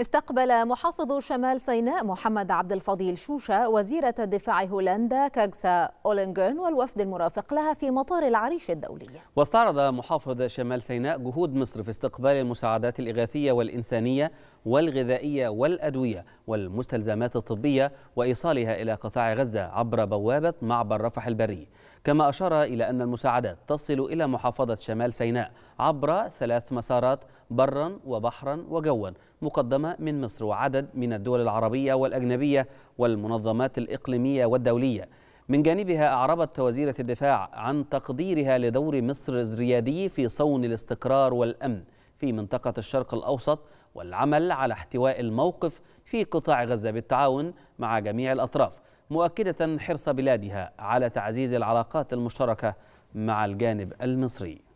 استقبل محافظ شمال سيناء محمد عبد الفضيل شوشة وزيرة الدفاع هولندا كاكسا أولينغرن والوفد المرافق لها في مطار العريش الدولي واستعرض محافظ شمال سيناء جهود مصر في استقبال المساعدات الإغاثية والإنسانية والغذائية والأدوية والمستلزمات الطبية وإيصالها إلى قطاع غزة عبر بوابة معبر رفح البري كما أشار إلى أن المساعدات تصل إلى محافظة شمال سيناء عبر ثلاث مسارات برا وبحرا وجوا مقدمة من مصر وعدد من الدول العربية والأجنبية والمنظمات الإقليمية والدولية من جانبها أعربت وزيرة الدفاع عن تقديرها لدور مصر الريادي في صون الاستقرار والأمن في منطقة الشرق الأوسط والعمل على احتواء الموقف في قطاع غزة بالتعاون مع جميع الأطراف مؤكدة حرص بلادها على تعزيز العلاقات المشتركة مع الجانب المصري